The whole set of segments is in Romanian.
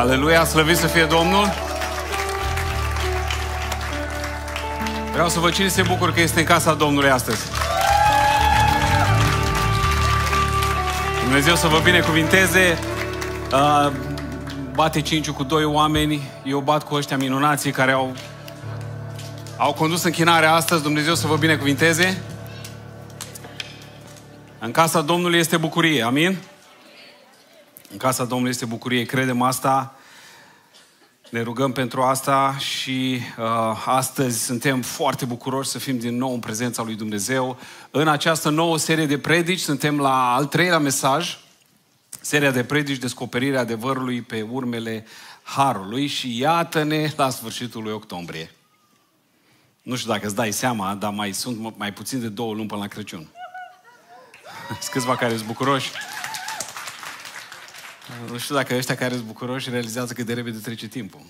Aleluia, slăvit să fie Domnul! Vreau să vă cine se bucur că este în casa Domnului astăzi. Dumnezeu să vă binecuvinteze. Uh, bate cinciul cu doi oameni. Eu bat cu ăștia minunații care au, au condus închinarea astăzi. Dumnezeu să vă binecuvinteze. În casa Domnului este bucurie. Amin? În casa Domnului este bucurie, credem asta, ne rugăm pentru asta și uh, astăzi suntem foarte bucuroși să fim din nou în prezența lui Dumnezeu. În această nouă serie de predici suntem la al treilea mesaj, seria de predici Descoperirea adevărului pe urmele Harului și iată-ne la sfârșitul lui octombrie. Nu știu dacă îți dai seama, dar mai sunt mai puțin de două luni până la Crăciun. Sunt câțiva care sunt bucuroși. Nu știu dacă ăștia care sunt bucuroși realizează cât de repede trece timpul.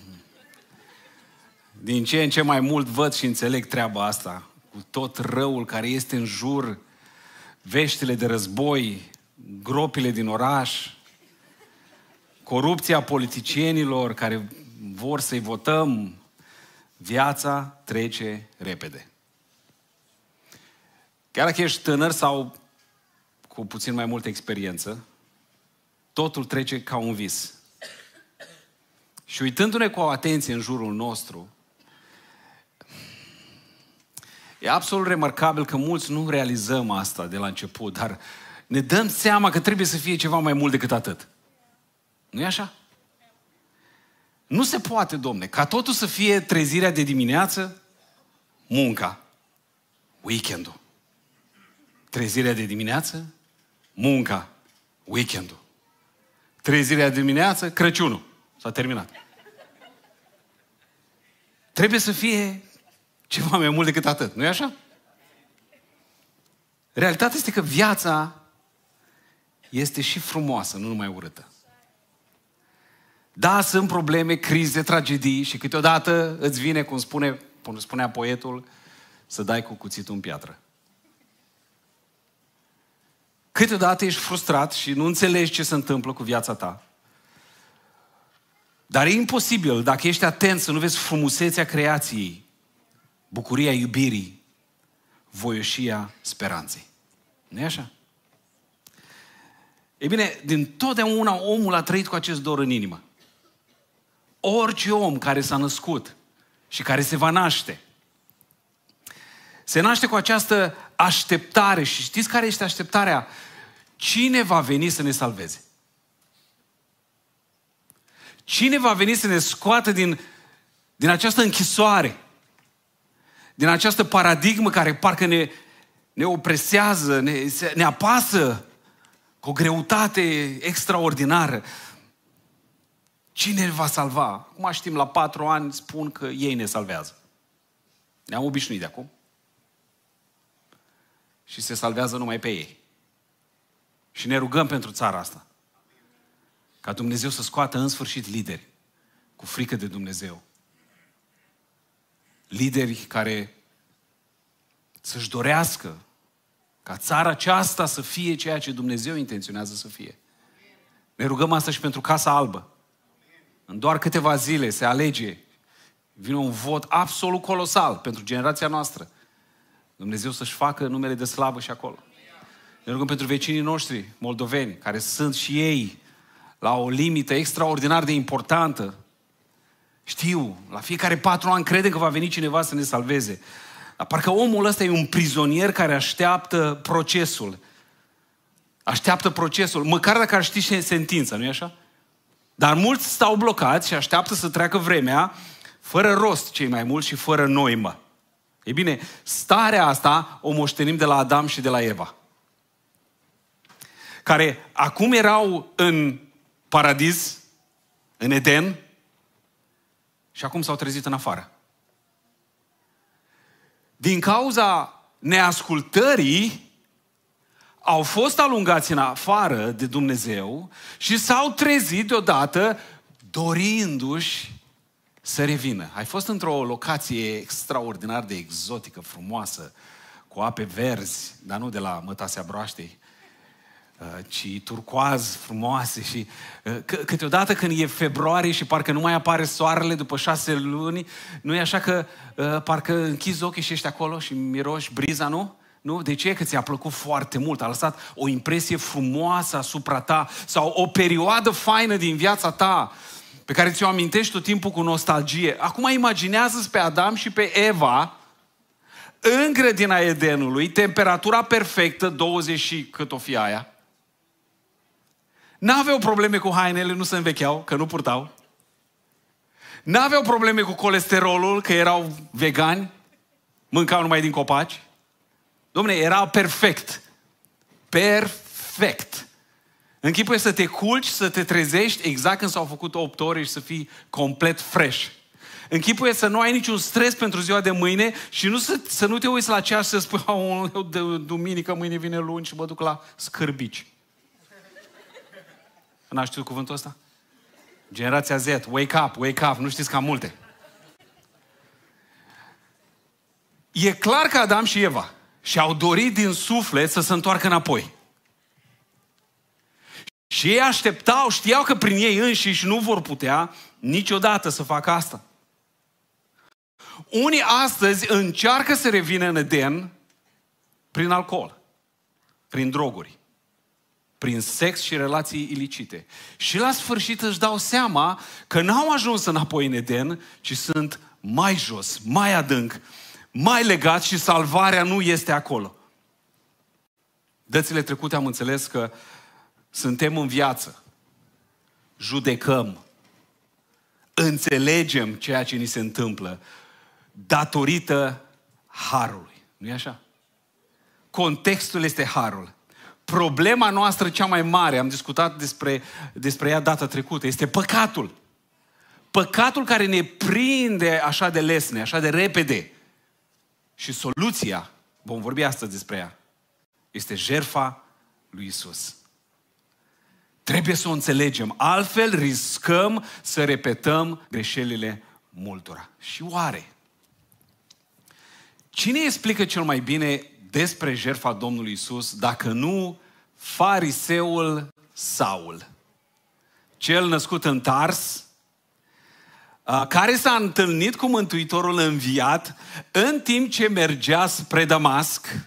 Din ce în ce mai mult văd și înțeleg treaba asta, cu tot răul care este în jur, veștile de război, gropile din oraș, corupția politicienilor care vor să-i votăm, viața trece repede. Chiar dacă ești tânăr sau cu puțin mai multă experiență, totul trece ca un vis. Și uitându-ne cu atenție în jurul nostru, e absolut remarcabil că mulți nu realizăm asta de la început, dar ne dăm seama că trebuie să fie ceva mai mult decât atât. nu e așa? Nu se poate, domne, ca totul să fie trezirea de dimineață, munca, weekendul. Trezirea de dimineață, munca, weekendul. Trezirea dimineață, Crăciunul. S-a terminat. Trebuie să fie ceva mai mult decât atât, nu-i așa? Realitatea este că viața este și frumoasă, nu numai urâtă. Da, sunt probleme, crize, tragedii și câteodată îți vine, cum spune, cum spunea poetul, să dai cu cuțitul în piatră. Câteodată ești frustrat și nu înțelegi ce se întâmplă cu viața ta. Dar e imposibil, dacă ești atent, să nu vezi frumusețea creației, bucuria iubirii, voioșia speranței. nu e așa? E bine, din totdeauna omul a trăit cu acest dor în inimă. Orice om care s-a născut și care se va naște, se naște cu această așteptare. Și știți care este așteptarea? Cine va veni să ne salveze? Cine va veni să ne scoată din, din această închisoare? Din această paradigmă care parcă ne, ne opresează, ne, se ne apasă cu o greutate extraordinară. Cine ne va salva? Cum știm, la patru ani spun că ei ne salvează. Ne-am obișnuit de acum și se salvează numai pe ei. Și ne rugăm pentru țara asta. Ca Dumnezeu să scoată în sfârșit lideri cu frică de Dumnezeu. Lideri care să-și dorească ca țara aceasta să fie ceea ce Dumnezeu intenționează să fie. Ne rugăm asta și pentru Casa Albă. În doar câteva zile se alege. Vine un vot absolut colosal pentru generația noastră. Dumnezeu să-și facă numele de slavă și acolo. Ne rugăm pentru vecinii noștri moldoveni, care sunt și ei la o limită extraordinar de importantă. Știu, la fiecare patru ani crede că va veni cineva să ne salveze. Dar parcă omul ăsta e un prizonier care așteaptă procesul. Așteaptă procesul, măcar dacă ar ști sentința, nu-i așa? Dar mulți stau blocați și așteaptă să treacă vremea, fără rost cei mai mulți și fără noimă. Ei bine, starea asta o moștenim de la Adam și de la Eva. Care acum erau în paradis, în Eden, și acum s-au trezit în afară. Din cauza neascultării, au fost alungați în afară de Dumnezeu și s-au trezit deodată dorindu-și să revină. Ai fost într-o locație extraordinar de exotică, frumoasă, cu ape verzi, dar nu de la mătasea broaștei, uh, ci turcoaz frumoase și uh, câteodată când e februarie și parcă nu mai apare soarele după șase luni, nu e așa că uh, parcă închizi ochii și ești acolo și miroși briza, nu? Nu? De ce? Că ți-a plăcut foarte mult, a lăsat o impresie frumoasă asupra ta sau o perioadă faină din viața ta. Uh, pe care ți-o amintești tot timpul cu nostalgie. Acum imaginează-ți pe Adam și pe Eva în grădina Edenului, temperatura perfectă, 20 și cât o fi aia. N-aveau probleme cu hainele, nu se învecheau, că nu purtau. N-aveau probleme cu colesterolul, că erau vegani, mâncau numai din copaci. Domne, era perfect. Perfect. Închipuie să te culci, să te trezești exact când s-au făcut 8 ore și să fii complet fresh. Închipuie să nu ai niciun stres pentru ziua de mâine și nu să, să nu te uiți la ceas să spui, o, de duminică, mâine vine luni și mă duc la scârbici. N-a știut cuvântul ăsta? Generația Z, wake up, wake up, nu știți cam multe. E clar că Adam și Eva și-au dorit din suflet să se întoarcă înapoi. Și ei așteptau, știau că prin ei înșiși nu vor putea niciodată să facă asta. Unii astăzi încearcă să revină în Eden prin alcool, prin droguri, prin sex și relații ilicite. Și la sfârșit își dau seama că n-au ajuns înapoi în Eden, ci sunt mai jos, mai adânc, mai legat și salvarea nu este acolo. Dățile trecute am înțeles că uh, suntem în viață. Judecăm. Înțelegem ceea ce ni se întâmplă datorită harului. nu e așa? Contextul este harul. Problema noastră cea mai mare, am discutat despre, despre ea data trecută, este păcatul. Păcatul care ne prinde așa de lesne, așa de repede. Și soluția, vom vorbi astăzi despre ea, este jerfa lui Isus. Trebuie să o înțelegem, altfel riscăm să repetăm greșelile multora. Și oare? Cine explică cel mai bine despre jertfa Domnului Isus, dacă nu fariseul Saul? Cel născut în Tars, care s-a întâlnit cu Mântuitorul înviat în timp ce mergea spre Damasc,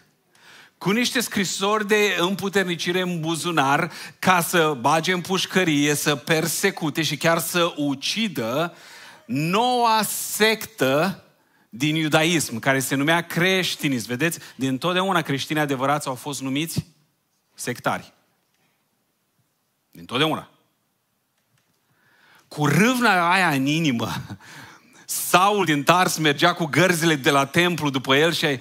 cu niște scrisori de împuternicire în buzunar ca să bage în pușcărie, să persecute și chiar să ucidă noua sectă din iudaism, care se numea creștinism. Vedeți, din totdeauna creștinii adevărați au fost numiți sectari. Din totdeauna. Cu râvna aia în inimă, Saul din Tars mergea cu gărzile de la templu după el și eh,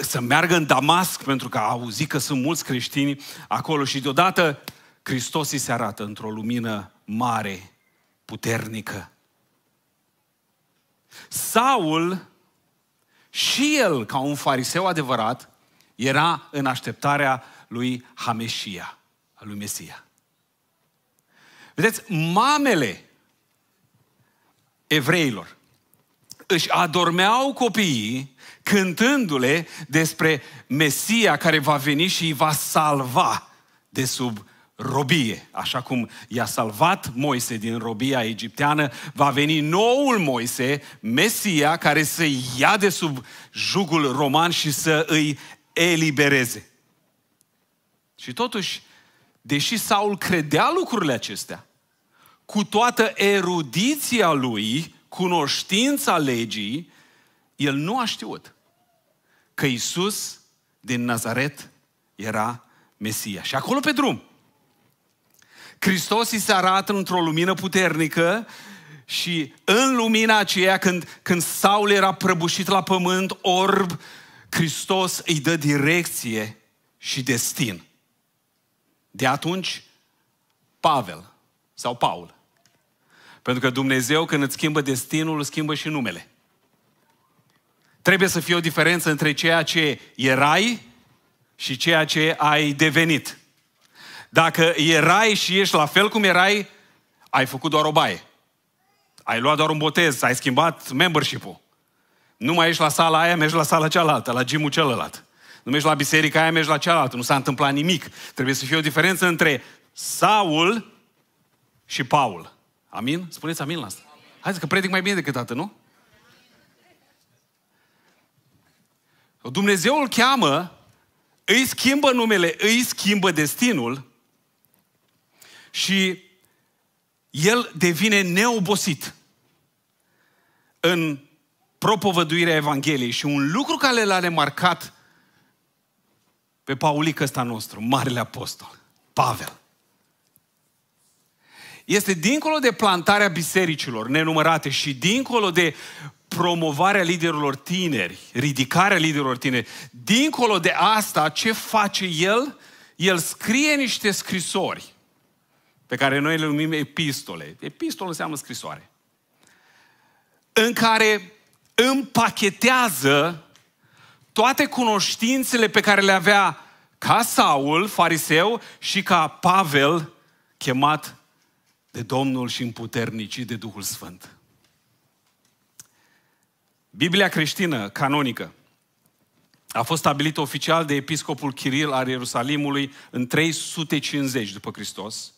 să meargă în Damasc, pentru că a auzit că sunt mulți creștini acolo și deodată Hristos îi se arată într-o lumină mare, puternică. Saul, și el, ca un fariseu adevărat, era în așteptarea lui Hameșia, a lui Mesia. Vedeți, mamele evreilor își adormeau copiii cântându-le despre Mesia care va veni și îi va salva de sub robie. Așa cum i-a salvat Moise din robia egipteană, va veni noul Moise, Mesia, care să ia de sub jugul roman și să îi elibereze. Și totuși, deși Saul credea lucrurile acestea, cu toată erudiția lui, cunoștința legii, el nu a știut că Isus din Nazaret era Mesia. Și acolo pe drum, Hristos îi se arată într-o lumină puternică și în lumina aceea, când, când Saul era prăbușit la pământ, orb, Hristos îi dă direcție și destin. De atunci, Pavel sau Paul pentru că Dumnezeu când îți schimbă destinul, îți schimbă și numele. Trebuie să fie o diferență între ceea ce erai și ceea ce ai devenit. Dacă erai și ești la fel cum erai, ai făcut doar o baie. Ai luat doar un botez, ai schimbat membership-ul. Nu mai ești la sala aia, mergi la sala cealaltă, la gymul celălalt. Nu mergi la biserica aia, mergi la cealaltă. Nu s-a întâmplat nimic. Trebuie să fie o diferență între Saul și Paul. Amin? Spuneți amin la asta. Hai să că predic mai bine decât atât, nu? Dumnezeu îl cheamă, îi schimbă numele, îi schimbă destinul și el devine neobosit în propovăduirea Evangheliei. Și un lucru care l-a remarcat pe Paulic ăsta nostru, Marele Apostol, Pavel este dincolo de plantarea bisericilor nenumărate și dincolo de promovarea liderilor tineri, ridicarea liderilor tineri, dincolo de asta, ce face el? El scrie niște scrisori pe care noi le numim epistole. Epistole înseamnă scrisoare. În care împachetează toate cunoștințele pe care le avea ca Saul, fariseu, și ca Pavel, chemat de Domnul și împuternicit de Duhul Sfânt. Biblia creștină, canonică, a fost stabilită oficial de episcopul Chiril al Ierusalimului în 350 după Hristos,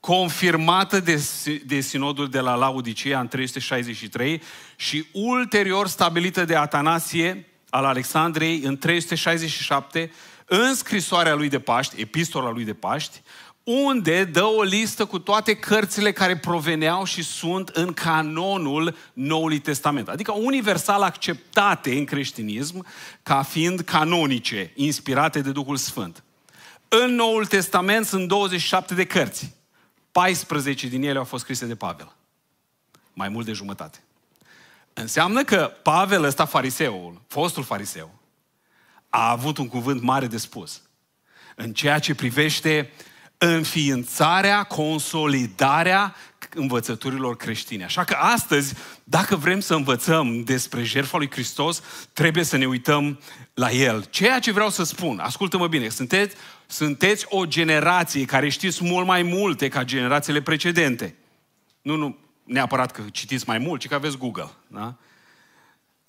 confirmată de, de sinodul de la Laodicea în 363 și ulterior stabilită de Atanasie al Alexandrei în 367 în scrisoarea lui de Paști, epistola lui de Paști, unde dă o listă cu toate cărțile care proveneau și sunt în canonul Noului Testament. Adică universal acceptate în creștinism ca fiind canonice, inspirate de Duhul Sfânt. În Noul Testament sunt 27 de cărți. 14 din ele au fost scrise de Pavel. Mai mult de jumătate. Înseamnă că Pavel ăsta, fariseul, fostul fariseu, a avut un cuvânt mare de spus în ceea ce privește uh, înființarea, consolidarea învățăturilor creștine. Așa că astăzi, dacă vrem să învățăm despre jertfa lui Hristos, trebuie să ne uităm la El. Ceea ce vreau să spun, ascultă-mă bine, sunteți, sunteți o generație care știți mult mai multe ca generațiile precedente. Nu, nu neapărat că citiți mai mult, ci că aveți Google. Da?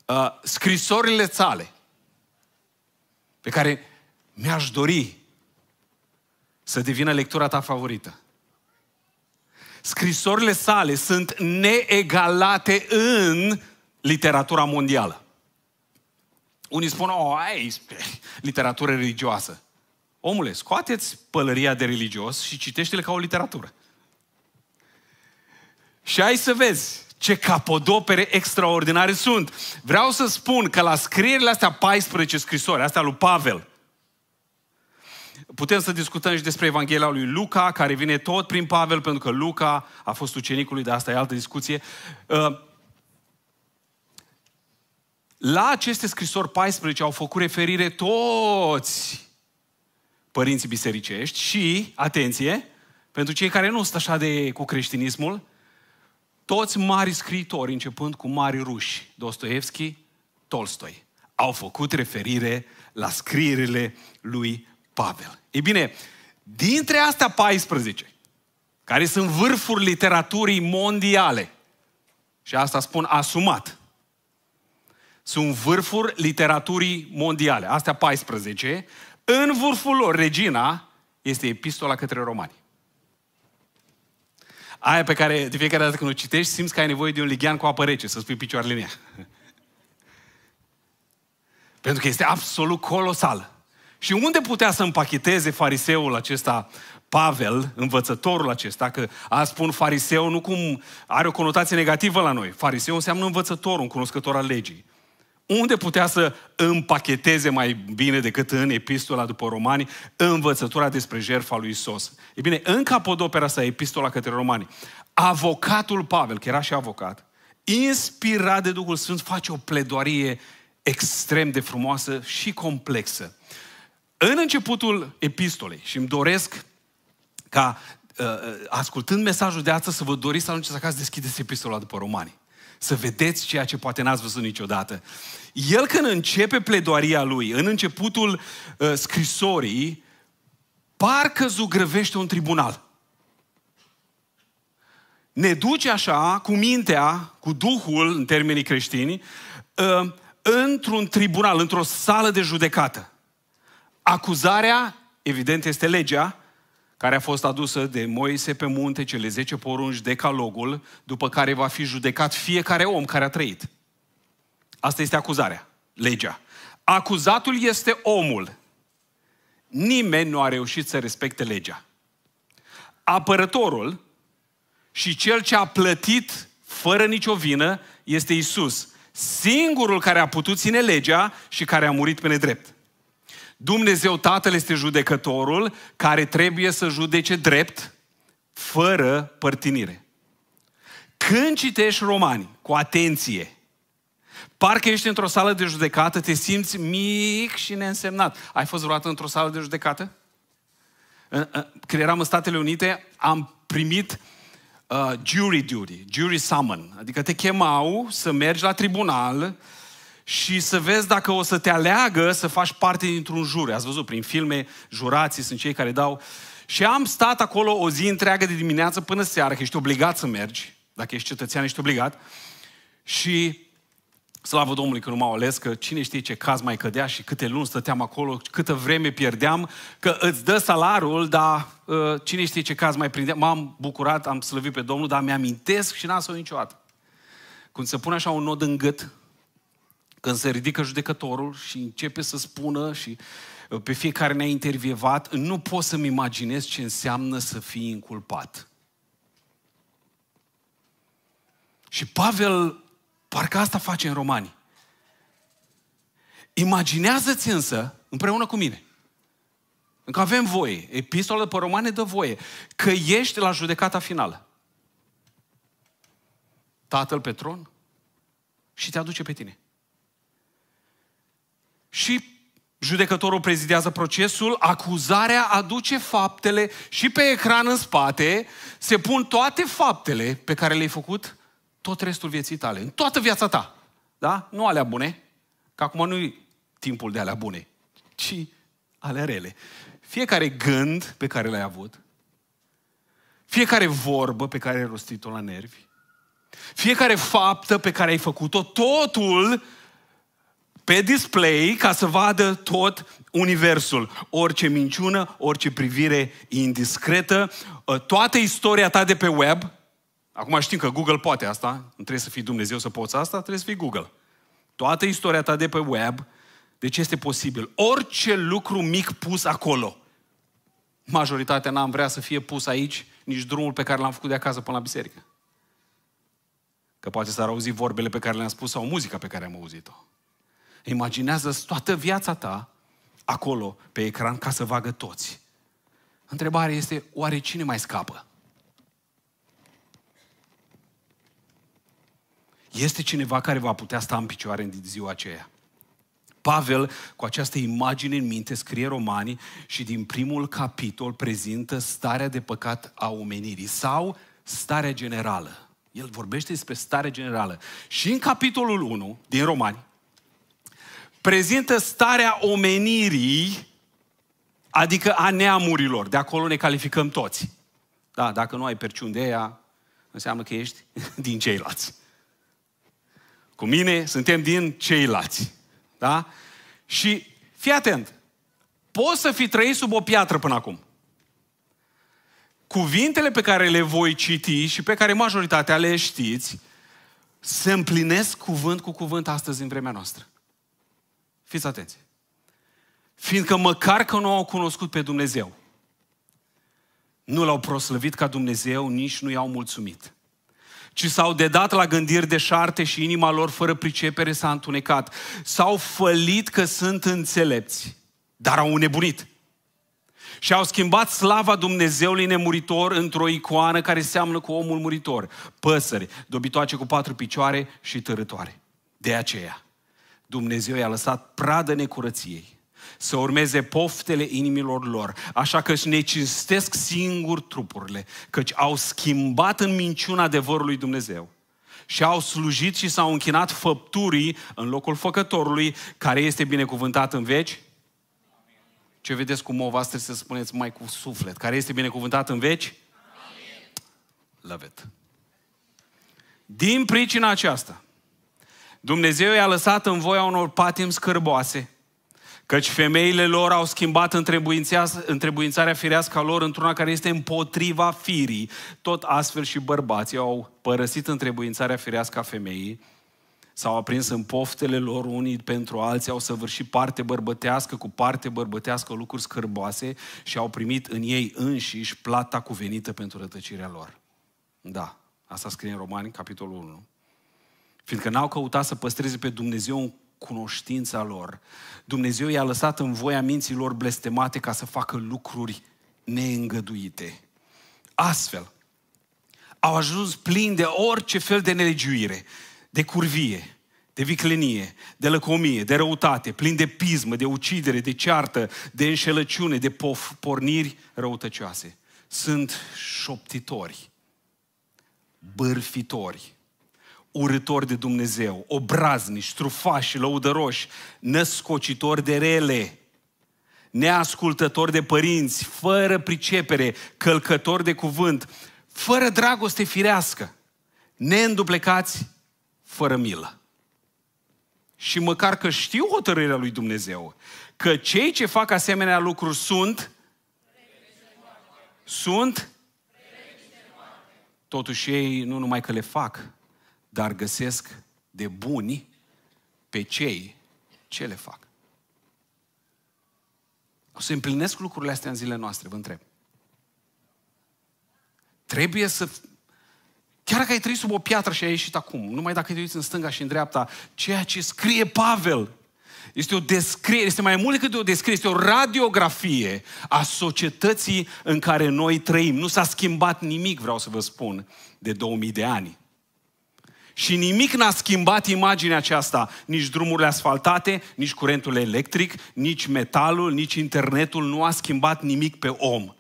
Uh, scrisorile sale, pe care mi-aș dori să devină lectura ta favorită. Scrisorile sale sunt neegalate în literatura mondială. Unii spun, o, oh, ai literatură religioasă. Omule, scoateți pălăria de religios și citește-le ca o literatură. Și ai să vezi ce capodopere extraordinare sunt. Vreau să spun că la scrierile astea 14 scrisori, astea lui Pavel, Putem să discutăm și despre Evanghelia lui Luca, care vine tot prin Pavel, pentru că Luca a fost ucenicul lui, dar asta e altă discuție. Uh, la aceste scrisori 14 au făcut referire toți părinții bisericești și, atenție, pentru cei care nu sunt așa de cu creștinismul, toți mari scriitori, începând cu mari ruși, Dostoevski, Tolstoi, au făcut referire la scrierile lui Pavel. Ei bine, dintre astea 14, care sunt vârfuri literaturii mondiale, și asta spun asumat, sunt vârfuri literaturii mondiale, astea 14, în vârful lor, regina, este epistola către romani. Aia pe care de fiecare dată când o citești, simți că ai nevoie de un ligian cu apă rece, să spui picioarele în ea. Pentru că este absolut colosal. Și unde putea să împacheteze fariseul acesta Pavel, învățătorul acesta, că a spun fariseu nu cum are o conotație negativă la noi. Fariseu înseamnă învățător, un cunoscător al legii. Unde putea să împacheteze mai bine decât în epistola după romani învățătura despre jertfa lui Isus? E bine, în capodopera sa epistola către romani, avocatul Pavel, care era și avocat, inspirat de Duhul Sfânt, face o pledoarie extrem de frumoasă și complexă. În începutul epistolei și îmi doresc ca, uh, uh, ascultând mesajul de astăzi, să vă doriți să ajungeți acasă, deschideți epistola după romani. Să vedeți ceea ce poate n-ați văzut niciodată. El când începe pledoaria lui, în începutul uh, scrisorii, parcă zugrăvește un tribunal. Ne duce așa, cu mintea, cu Duhul, în termenii creștini, uh, într-un tribunal, într-o sală de judecată. Acuzarea, evident, este legea care a fost adusă de Moise pe munte, cele 10 porunci, decalogul, după care va fi judecat fiecare om care a trăit. Asta este acuzarea, legea. Acuzatul este omul. Nimeni nu a reușit să respecte legea. Apărătorul și cel ce a plătit fără nicio vină este Isus, singurul care a putut ține legea și care a murit pe nedrept. Dumnezeu Tatăl este judecătorul care trebuie să judece drept, fără părtinire. Când citești romani cu atenție, parcă ești într-o sală de judecată, te simți mic și neînsemnat. Ai fost vreodată într-o sală de judecată? Când eram în Statele Unite, am primit uh, jury duty, jury summon. Adică te chemau să mergi la tribunal uh, și să vezi dacă o să te aleagă să faci parte dintr-un jur. Ați văzut prin filme, jurații sunt cei care dau. Și am stat acolo o zi întreagă de dimineață până seara, că ești obligat să mergi. Dacă ești cetățean, ești obligat. Și Slavă Domnului că nu m-au ales, că cine știe ce caz mai cădea și câte luni stăteam acolo, câtă vreme pierdeam, că îți dă salarul, dar uh, cine știe ce caz mai prindeam. M-am bucurat, am slăvit pe Domnul, dar mi-amintesc și n-am să o niciodată. Când se pune așa un nod în gât, când se ridică judecătorul și începe să spună și uh, pe fiecare ne-a intervievat, nu pot să-mi imaginez ce înseamnă să fii inculpat. Și Pavel, parcă asta face în romani. Imaginează-ți însă, împreună cu mine, încă avem voie, epistola pe romane dă voie, că ești la judecata finală. Tatăl pe tron și te aduce pe tine și judecătorul prezidează procesul, acuzarea aduce faptele și pe ecran în spate se pun toate faptele pe care le-ai făcut tot restul vieții tale, în toată viața ta. Da? Nu alea bune, că acum nu e timpul de alea bune, ci alea rele. Fiecare gând pe care l-ai avut, fiecare vorbă pe care ai rostit-o la nervi, fiecare faptă pe care ai făcut-o, totul pe display ca să vadă tot universul. Orice minciună, orice privire indiscretă, ă, toată istoria ta de pe web. Acum știm că Google poate asta, nu trebuie să fii Dumnezeu să poți asta, trebuie să fii Google. Toată istoria ta de pe web, De ce este posibil. Orice lucru mic pus acolo. Majoritatea n-am vrea să fie pus aici nici drumul pe care l-am făcut de acasă până la biserică. Că poate s-ar auzi vorbele pe care le-am spus sau muzica pe care am auzit-o. Imaginează-ți toată viața ta acolo, pe ecran, ca să vagă toți. Întrebarea este, oare cine mai scapă? Este cineva care va putea sta în picioare în ziua aceea. Pavel, cu această imagine în minte, scrie romanii și din primul capitol prezintă starea de păcat a omenirii sau starea generală. El vorbește despre starea generală. Și în capitolul 1 din Romani, prezintă starea omenirii, adică a neamurilor. De acolo ne calificăm toți. Da, dacă nu ai perciun de ea, înseamnă că ești din ceilalți. Cu mine suntem din ceilalți. Da? Și fii atent, poți să fi trăit sub o piatră până acum. Cuvintele pe care le voi citi și pe care majoritatea le știți, se împlinesc cuvânt cu cuvânt astăzi în vremea noastră. Fiți atenți. Fiindcă măcar că nu au cunoscut pe Dumnezeu, nu l-au proslăvit ca Dumnezeu, nici nu i-au mulțumit ci s-au dedat la gândiri șarte și inima lor fără pricepere s-a întunecat. S-au fălit că sunt înțelepți, dar au nebunit. Și au schimbat slava Dumnezeului nemuritor într-o icoană care seamănă cu omul muritor, păsări, dobitoace cu patru picioare și târătoare. De aceea, Dumnezeu i-a lăsat pradă necurăției să urmeze poftele inimilor lor, așa că își necinstesc singur trupurile, căci au schimbat în minciuna adevărului Dumnezeu și au slujit și s-au închinat făpturii în locul făcătorului, care este binecuvântat în veci. Ce vedeți cu o voastră să spuneți mai cu suflet, care este binecuvântat în veci? Amin. Love it. Din pricina aceasta, Dumnezeu i-a lăsat în voia unor patim scârboase, căci femeile lor au schimbat întrebuințarea firească a lor într-una care este împotriva firii. Tot astfel și bărbații au părăsit întrebuințarea firească a femeii, s-au aprins în poftele lor unii pentru alții, au săvârșit parte bărbătească cu parte bărbătească lucruri scârboase și au primit în ei înșiși plata cuvenită pentru rătăcirea lor. Da, asta scrie în Romani, capitolul 1. Fiindcă n-au căutat să păstreze pe Dumnezeu în cunoștința lor. Dumnezeu i-a lăsat în voia minților blestemate ca să facă lucruri neîngăduite. Astfel, au ajuns plini de orice fel de nelegiuire, de curvie, de viclenie, de lăcomie, de răutate, plini de pismă, de ucidere, de ceartă, de înșelăciune, de pof- porniri răutăcioase. Sunt șoptitori, bârfitori, urători de Dumnezeu, obrazni, strufași, lăudăroși, născocitori de rele, neascultători de părinți, fără pricepere, călcători de cuvânt, fără dragoste firească, neînduplecați, fără milă. Și măcar că știu hotărârea lui Dumnezeu, că cei ce fac asemenea lucruri sunt sunt totuși ei nu numai că le fac, dar găsesc de buni pe cei ce le fac. O să împlinesc lucrurile astea în zilele noastre, vă întreb. Trebuie să... Chiar dacă ai trăit sub o piatră și ai ieșit acum, numai dacă te uiți în stânga și în dreapta, ceea ce scrie Pavel este o descriere, este mai mult decât o descriere, este o radiografie a societății în care noi trăim. Nu s-a schimbat nimic, vreau să vă spun, de 2000 de ani. Și nimic n-a schimbat imaginea aceasta, nici drumurile asfaltate, nici curentul electric, nici metalul, nici internetul nu a schimbat nimic pe om.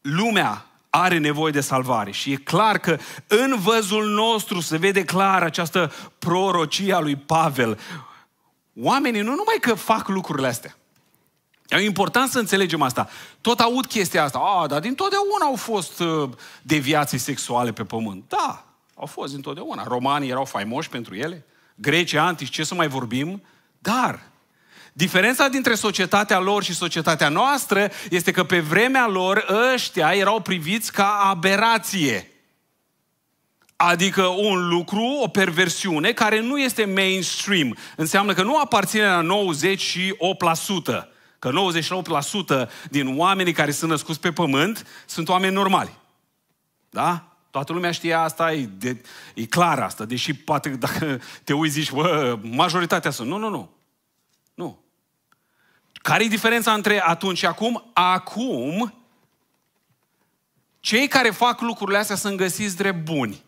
Lumea are nevoie de salvare și e clar că în văzul nostru se vede clar această prorocie a lui Pavel. Oamenii nu numai că fac lucrurile astea, E important să înțelegem asta. Tot aud chestia asta. A, dar din totdeauna au fost uh, deviații sexuale pe pământ. Da, au fost întotdeauna. Romanii erau faimoși pentru ele, grecii antici, ce să mai vorbim, dar Diferența dintre societatea lor și societatea noastră este că pe vremea lor ăștia erau priviți ca aberație. Adică un lucru, o perversiune care nu este mainstream. Înseamnă că nu aparține la 98%. Că 98% din oamenii care sunt născuți pe pământ sunt oameni normali. Da? Toată lumea știe asta, e, de, e clar asta, deși poate dacă te uiți zici, bă, majoritatea sunt. Nu, nu, nu. Nu. Care e diferența între atunci și acum? Acum, cei care fac lucrurile astea sunt găsiți drept buni.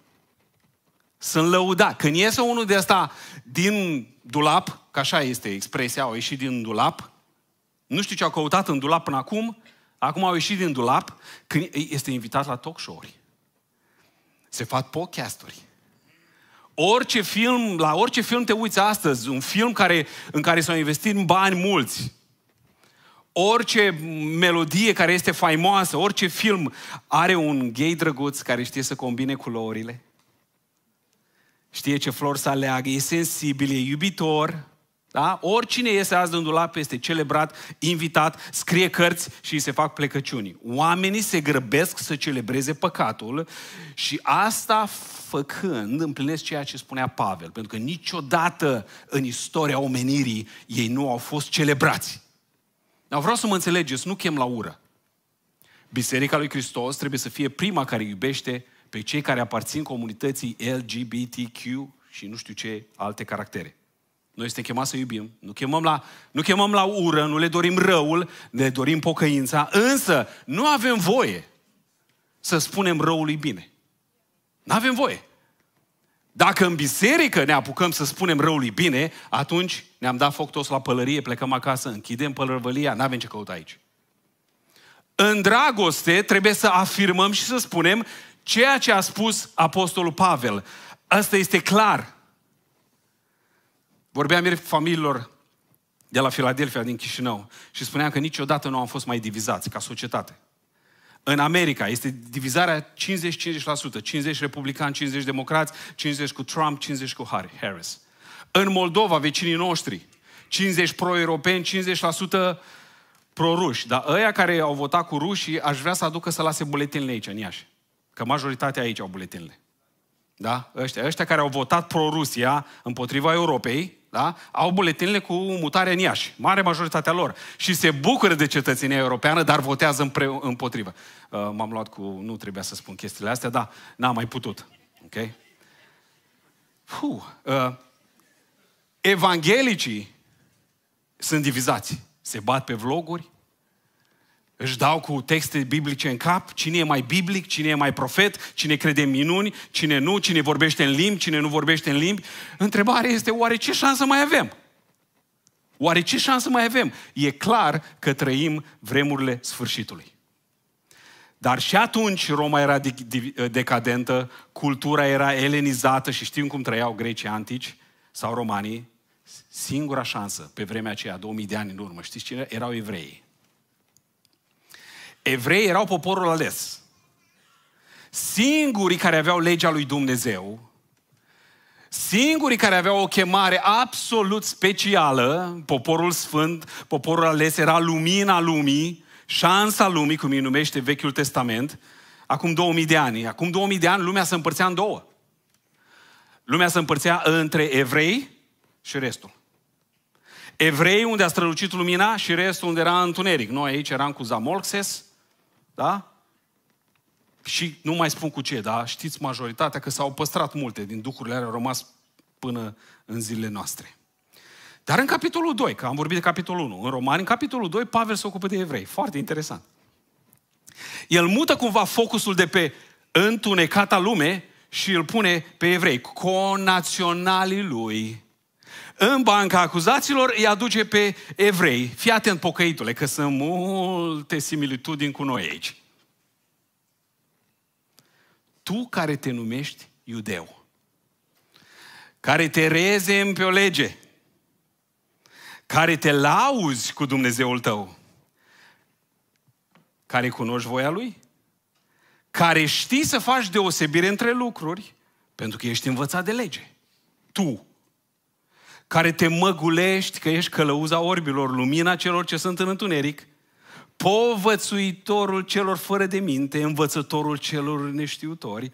Sunt lăudați. Când iese unul de asta din dulap, că așa este expresia, au ieșit din dulap, nu știu ce au căutat în dulap până acum, acum au ieșit din dulap, când este invitat la talk show-uri se fac podcasturi. Orice film, la orice film te uiți astăzi, un film care, în care s-au investit bani mulți, orice melodie care este faimoasă, orice film are un gay drăguț care știe să combine culorile, știe ce flori să aleagă, e sensibil, e iubitor, da? Oricine iese azi în dulap este celebrat, invitat, scrie cărți și îi se fac plecăciuni. Oamenii se grăbesc să celebreze păcatul și asta făcând împlinesc ceea ce spunea Pavel, pentru că niciodată în istoria omenirii ei nu au fost celebrați. Dar vreau să mă înțelegeți, nu chem la ură. Biserica lui Hristos trebuie să fie prima care iubește pe cei care aparțin comunității LGBTQ și nu știu ce alte caractere. Noi suntem chemați să iubim, nu chemăm, la, nu chemăm la ură, nu le dorim răul, ne dorim pocăința, însă nu avem voie să spunem răului bine. Nu avem voie. Dacă în biserică ne apucăm să spunem răului bine, atunci ne-am dat foc toți la pălărie, plecăm acasă, închidem pălărvălia, nu avem ce căuta aici. În dragoste trebuie să afirmăm și să spunem ceea ce a spus Apostolul Pavel. Asta este clar. Vorbeam ieri familiilor de la Filadelfia, din Chișinău, și spuneam că niciodată nu am fost mai divizați ca societate. În America este divizarea 50-50%, 50 republicani, 50 democrați, 50 cu Trump, 50 cu Harris. În Moldova, vecinii noștri, 50 pro-europeni, 50% pro-ruși. Dar ăia care au votat cu rușii, aș vrea să aducă să lase buletinile aici, în Iași. Că majoritatea aici au buletinile, Da? Ăștia, ăștia care au votat pro-Rusia împotriva Europei, da? au buletinele cu mutare în Iași, mare majoritatea lor, și se bucură de cetățenia europeană, dar votează împre- împotrivă. Uh, m-am luat cu, nu trebuia să spun chestiile astea, dar n-am mai putut. Ok? Puh, uh, evanghelicii sunt divizați. Se bat pe vloguri, își dau cu texte biblice în cap, cine e mai biblic, cine e mai profet, cine crede în minuni, cine nu, cine vorbește în limbi, cine nu vorbește în limbi. Întrebarea este, oare ce șansă mai avem? Oare ce șansă mai avem? E clar că trăim vremurile sfârșitului. Dar și atunci Roma era decadentă, cultura era elenizată și știm cum trăiau grecii antici sau romanii. Singura șansă pe vremea aceea, 2000 de ani în urmă, știți cine? Erau evreii. Evrei erau poporul ales. Singurii care aveau legea lui Dumnezeu, singurii care aveau o chemare absolut specială, poporul sfânt, poporul ales, era lumina lumii, șansa lumii, cum îi numește Vechiul Testament, acum 2000 de ani. Acum 2000 de ani lumea se împărțea în două. Lumea se împărțea între evrei și restul. Evrei unde a strălucit lumina și restul unde era întuneric. Noi aici eram cu Zamolxes, da? Și nu mai spun cu ce, dar știți majoritatea că s-au păstrat multe din duhurile care au rămas până în zilele noastre. Dar în capitolul 2, că am vorbit de capitolul 1, în Romani, în capitolul 2, Pavel se ocupă de evrei. Foarte interesant. El mută cumva focusul de pe întunecata lume și îl pune pe evrei, conaționalii lui, în banca acuzaților, îi aduce pe evrei. Fii atent, pocăitule, că sunt multe similitudini cu noi aici. Tu care te numești iudeu, care te în pe o lege, care te lauzi cu Dumnezeul tău, care cunoști voia Lui, care știi să faci deosebire între lucruri, pentru că ești învățat de lege. Tu, care te măgulești că ești călăuza orbilor, lumina celor ce sunt în întuneric, povățuitorul celor fără de minte, învățătorul celor neștiutori,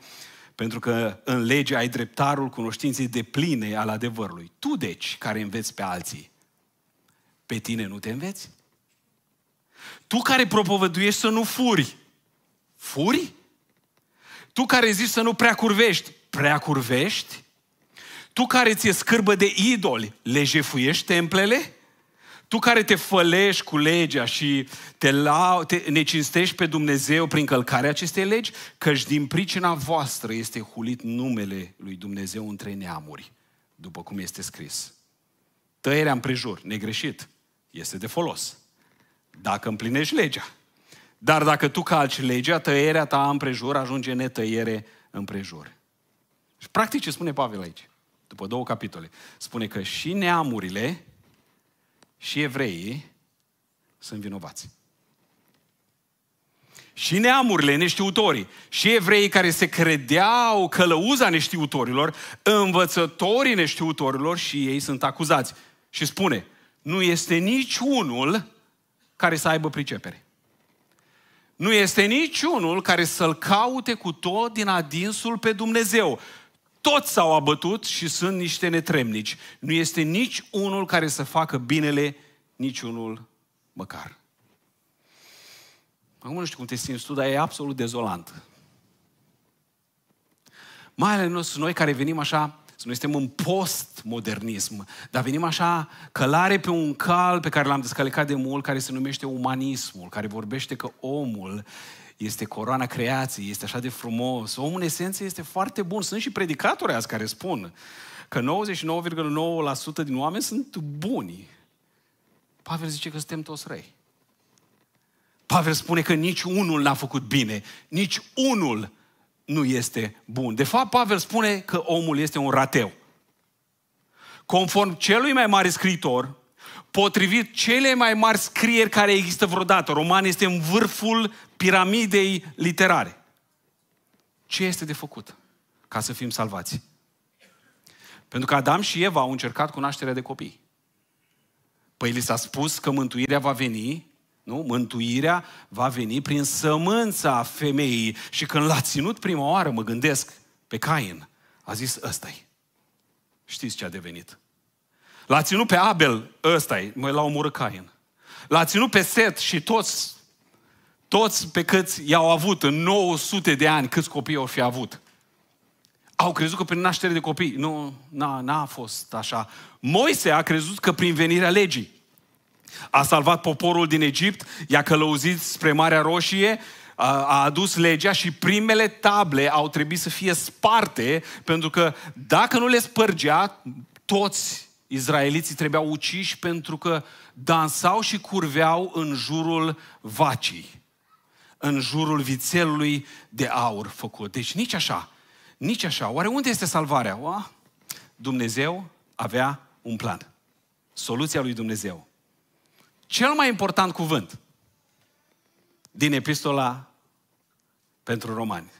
pentru că în lege ai dreptarul cunoștinței de pline al adevărului. Tu, deci, care înveți pe alții, pe tine nu te înveți? Tu care propovăduiești să nu furi, furi? Tu care zici să nu prea curvești, prea curvești? Tu care ți-e scârbă de idoli, le jefuiești templele? Tu care te fălești cu legea și te, la, te necinstești pe Dumnezeu prin călcarea acestei legi, căci din pricina voastră este hulit numele lui Dumnezeu între neamuri, după cum este scris. Tăierea împrejur, negreșit, este de folos. Dacă împlinești legea. Dar dacă tu calci legea, tăierea ta împrejur ajunge netăiere împrejur. Și practic ce spune Pavel aici? după două capitole, spune că și neamurile și evreii sunt vinovați. Și neamurile, neștiutorii, și evreii care se credeau călăuza neștiutorilor, învățătorii neștiutorilor și ei sunt acuzați. Și spune, nu este niciunul care să aibă pricepere. Nu este niciunul care să-L caute cu tot din adinsul pe Dumnezeu. Toți s-au abătut și sunt niște netremnici. Nu este nici unul care să facă binele, nici unul măcar. Acum nu știu cum te simți tu, dar e absolut dezolant. Mai ales noi care venim așa, să noi suntem în postmodernism, dar venim așa călare pe un cal pe care l-am descălecat de mult, care se numește umanismul, care vorbește că omul este coroana creației, este așa de frumos. Omul, în esență, este foarte bun. Sunt și predicatori azi care spun că 99,9% din oameni sunt buni. Pavel zice că suntem toți răi. Pavel spune că nici unul n-a făcut bine, nici unul nu este bun. De fapt, Pavel spune că omul este un rateu. Conform celui mai mare scritor, potrivit cele mai mari scrieri care există vreodată. Roman este în vârful piramidei literare. Ce este de făcut ca să fim salvați? Pentru că Adam și Eva au încercat cu nașterea de copii. Păi li s-a spus că mântuirea va veni, nu? Mântuirea va veni prin sămânța femeii. Și când l-a ținut prima oară, mă gândesc, pe Cain, a zis, ăsta -i. Știți ce a devenit? L-a ținut pe Abel, ăsta e, mă, l-a omorât Cain. L-a ținut pe Set și toți, toți pe câți i-au avut în 900 de ani, câți copii au fi avut. Au crezut că prin naștere de copii. Nu, n-a, n-a fost așa. Moise a crezut că prin venirea legii. A salvat poporul din Egipt, i-a călăuzit spre Marea Roșie, a adus legea și primele table au trebuit să fie sparte, pentru că dacă nu le spărgea, toți Izraeliții trebuiau uciși pentru că dansau și curveau în jurul vacii, în jurul vițelului de aur făcut. Deci nici așa, nici așa. Oare unde este salvarea? O, Dumnezeu avea un plan. Soluția lui Dumnezeu. Cel mai important cuvânt din epistola pentru romani.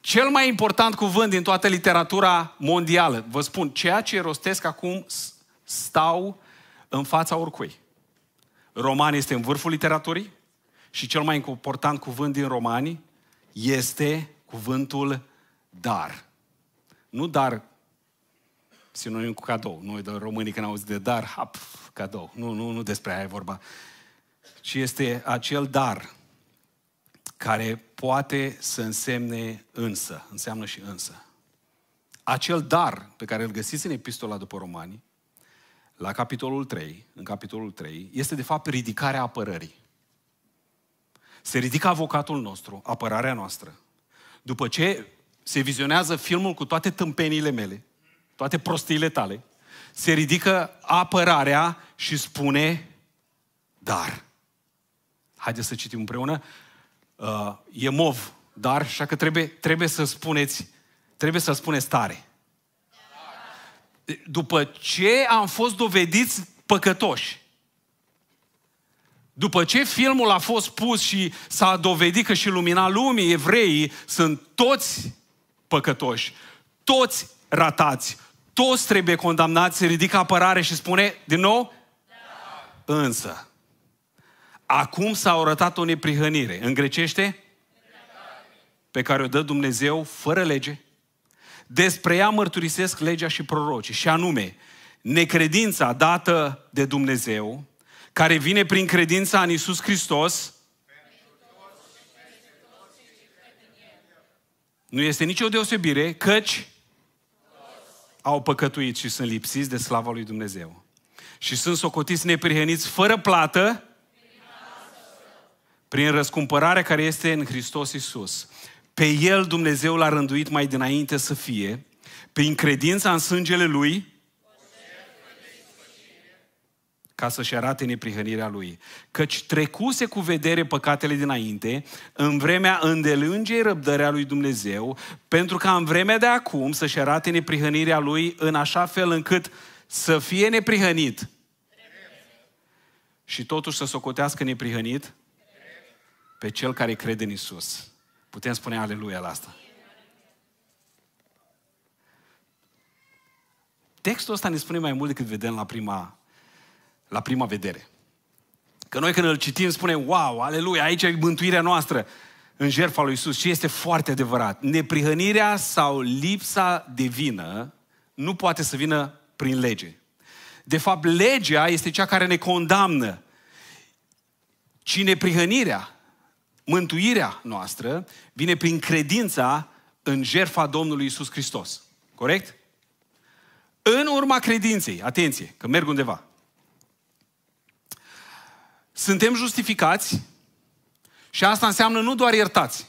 Cel mai important cuvânt din toată literatura mondială. Vă spun, ceea ce rostesc acum stau în fața oricui. Roman este în vârful literaturii și cel mai important cuvânt din romani este cuvântul dar. Nu dar sinonim cu cadou. Noi de românii când auzi de dar, hap, cadou. Nu, nu, nu despre aia e vorba. Și este acel dar care poate să însemne însă, înseamnă și însă. Acel dar pe care îl găsiți în epistola după Romani, la capitolul 3, în capitolul 3, este de fapt ridicarea apărării. Se ridică avocatul nostru, apărarea noastră. După ce se vizionează filmul cu toate tâmpenile mele, toate prostiile tale, se ridică apărarea și spune dar. Haideți să citim împreună uh, e mov, dar așa că trebuie, trebuie să spuneți, trebuie să spuneți tare. După ce am fost dovediți păcătoși, după ce filmul a fost pus și s-a dovedit că și lumina lumii, evreii sunt toți păcătoși, toți ratați, toți trebuie condamnați, ridică apărare și spune din nou, da. însă. Acum s-a arătat o neprihănire. În grecește? Pe care o dă Dumnezeu fără lege. Despre ea mărturisesc legea și prorocii. Și anume, necredința dată de Dumnezeu, care vine prin credința în Isus Hristos, nu este nicio deosebire, căci au păcătuit și sunt lipsiți de slava lui Dumnezeu. Și sunt socotiți neprihăniți fără plată, prin răscumpărarea care este în Hristos Isus. Pe El Dumnezeu l-a rânduit mai dinainte să fie, prin credința în sângele Lui, ca să-și arate neprihănirea lui. Căci trecuse cu vedere păcatele dinainte, în vremea îndelângei răbdărea lui Dumnezeu, pentru ca în vremea de acum să-și arate neprihănirea lui în așa fel încât să fie neprihănit. Și totuși să socotească neprihănit pe cel care crede în Isus. Putem spune aleluia la asta. Textul ăsta ne spune mai mult decât vedem la prima, la prima vedere. Că noi când îl citim spunem, wow, aleluia, aici e mântuirea noastră în jertfa lui Isus. Și este foarte adevărat. Neprihănirea sau lipsa de vină nu poate să vină prin lege. De fapt, legea este cea care ne condamnă. Ci prihănirea, mântuirea noastră vine prin credința în jertfa Domnului Isus Hristos. Corect? În urma credinței, atenție, că merg undeva. Suntem justificați și asta înseamnă nu doar iertați,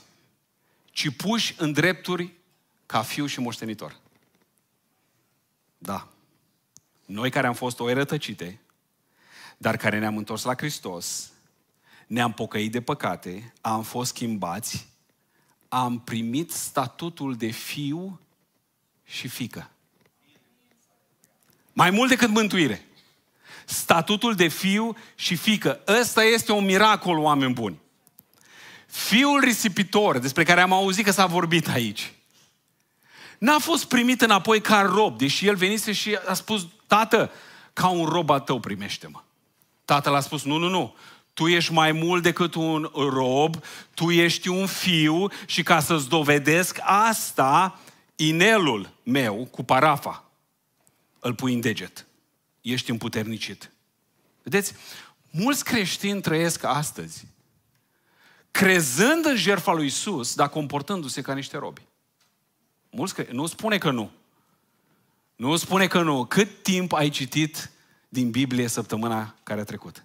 ci puși în drepturi ca fiu și moștenitor. Da. Noi care am fost o rătăcite, dar care ne-am întors la Hristos, ne-am pocăit de păcate, am fost schimbați, am primit statutul de fiu și fică. Mai mult decât mântuire. Statutul de fiu și fică. Ăsta este un miracol, oameni buni. Fiul risipitor, despre care am auzit că s-a vorbit aici, n-a fost primit înapoi ca rob, deși el venise și a spus, tată, ca un rob al tău primește-mă. Tatăl a spus, nu, nu, nu, tu ești mai mult decât un rob, tu ești un fiu și ca să-ți dovedesc asta, inelul meu cu parafa îl pui în deget. Ești împuternicit. Vedeți? Mulți creștini trăiesc astăzi crezând în jertfa lui Isus, dar comportându-se ca niște robi. Mulți cre... Nu spune că nu. Nu spune că nu. Cât timp ai citit din Biblie săptămâna care a trecut?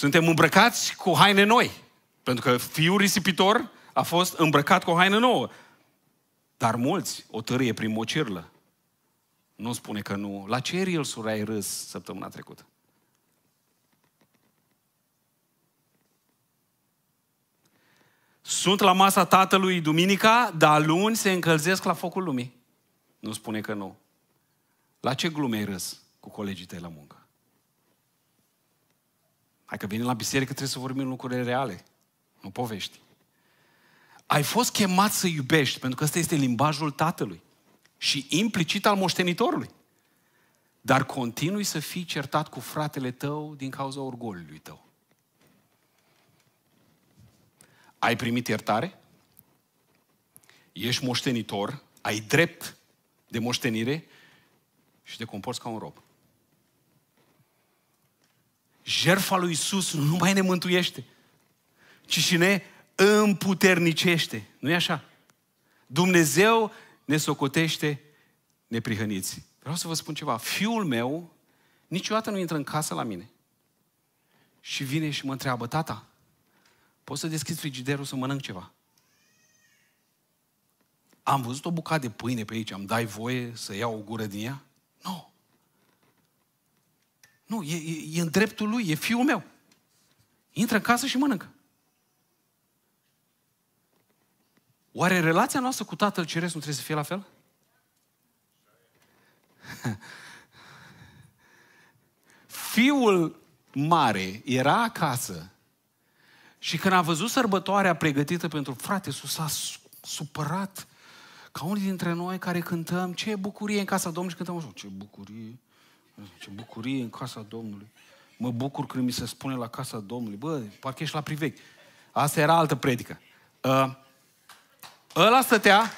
Suntem îmbrăcați cu haine noi. Pentru că fiul risipitor a fost îmbrăcat cu o haină nouă. Dar mulți o tărie prin mocirlă. Nu spune că nu. La ce el surai râs săptămâna trecută? Sunt la masa tatălui duminica, dar luni se încălzesc la focul lumii. Nu spune că nu. La ce glume ai râs cu colegii tăi la muncă? Hai că vine la biserică, trebuie să vorbim lucruri reale, nu povești. Ai fost chemat să iubești, pentru că ăsta este limbajul tatălui și implicit al moștenitorului. Dar continui să fii certat cu fratele tău din cauza orgoliului tău. Ai primit iertare? Ești moștenitor, ai drept de moștenire și te comporți ca un rob jertfa lui Isus nu mai ne mântuiește, ci și ne împuternicește. nu e așa? Dumnezeu ne socotește neprihăniți. Vreau să vă spun ceva. Fiul meu niciodată nu intră în casă la mine și vine și mă întreabă, tata, poți să deschid frigiderul să mănânc ceva? Am văzut o bucată de pâine pe aici, am dai voie să iau o gură din ea? Nu. No. Nu, e, e, e în dreptul lui, e fiul meu. Intră în casă și mănâncă. Oare relația noastră cu Tatăl Ceresc nu trebuie să fie la fel? Fiul mare era acasă și când a văzut sărbătoarea pregătită pentru frate, s-a supărat ca unii dintre noi care cântăm, ce bucurie în casa Domnului și cântăm ce bucurie, ce bucurie în casa Domnului. Mă bucur când mi se spune la casa Domnului. Bă, parcă ești la priveg. Asta era altă predică. Uh, ăla stătea...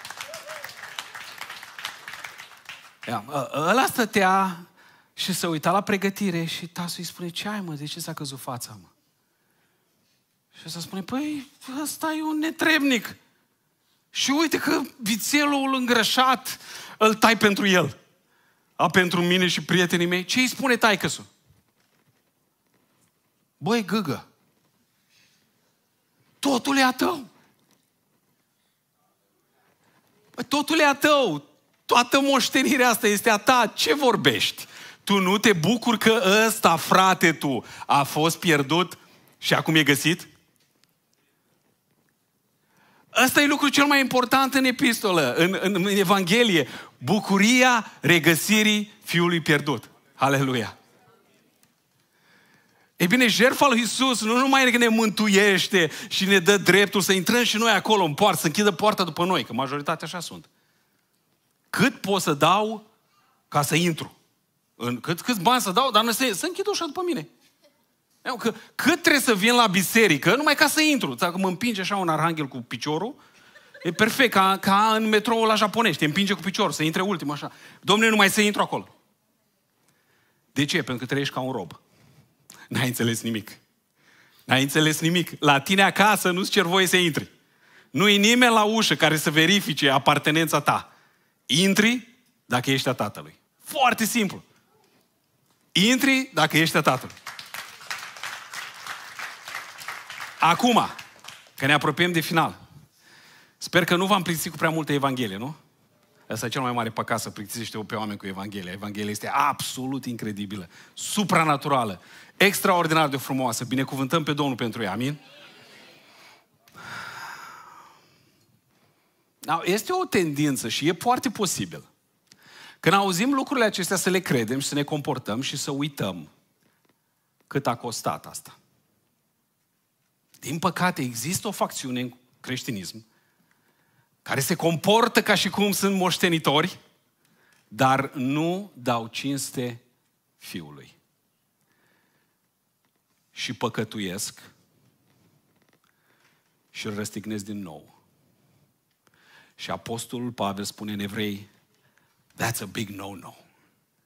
Ia, uh, ăla stătea și se uita la pregătire și tasul îi spune, ce ai mă, de ce s-a căzut fața mă? Și să spune, păi ăsta e un netrebnic. Și uite că vițelul îngrășat îl tai pentru el a pentru mine și prietenii mei, ce îi spune taicăsul? Băi, gâgă, totul e a tău. Bă, totul e a tău. Toată moștenirea asta este a ta. Ce vorbești? Tu nu te bucuri că ăsta, frate, tu, a fost pierdut și acum e găsit? Ăsta e lucrul cel mai important în epistolă, în, în, în Evanghelie. Bucuria regăsirii fiului pierdut. Aleluia! Ei bine, jertfa lui Isus nu numai că ne mântuiește și ne dă dreptul să intrăm și noi acolo în poartă, să închidă poarta după noi, că majoritatea așa sunt. Cât pot să dau ca să intru? În cât, câți bani să dau, dar să, se, să închid ușa după mine. Că, cât trebuie să vin la biserică, numai ca să intru. Dacă mă împinge așa un arhanghel cu piciorul, e perfect, ca, ca în metroul la japonez. Te împinge cu piciorul, să intre ultim, așa. Domnule, numai să intru acolo. De ce? Pentru că trăiești ca un rob. N-ai înțeles nimic. N-ai înțeles nimic. La tine acasă nu-ți cer voie să intri. Nu e nimeni la ușă care să verifice apartenența ta. Intri dacă ești a tatălui. Foarte simplu. Intri dacă ești a tatălui. Acum, că ne apropiem de final. Sper că nu v-am plictisit cu prea multe Evanghelie, nu? Asta e cel mai mare păcat să plictisește pe oameni cu Evanghelia. Evanghelia este absolut incredibilă, supranaturală, extraordinar de frumoasă. Binecuvântăm pe Domnul pentru ea, amin? Este o tendință și e foarte posibil. Când auzim lucrurile acestea, să le credem și să ne comportăm și să uităm cât a costat asta. Din păcate, există o facțiune în creștinism care se comportă ca și cum sunt moștenitori, dar nu dau cinste fiului. Și păcătuiesc și îl răstignesc din nou. Și Apostolul Pavel spune în evrei, that's a big no-no.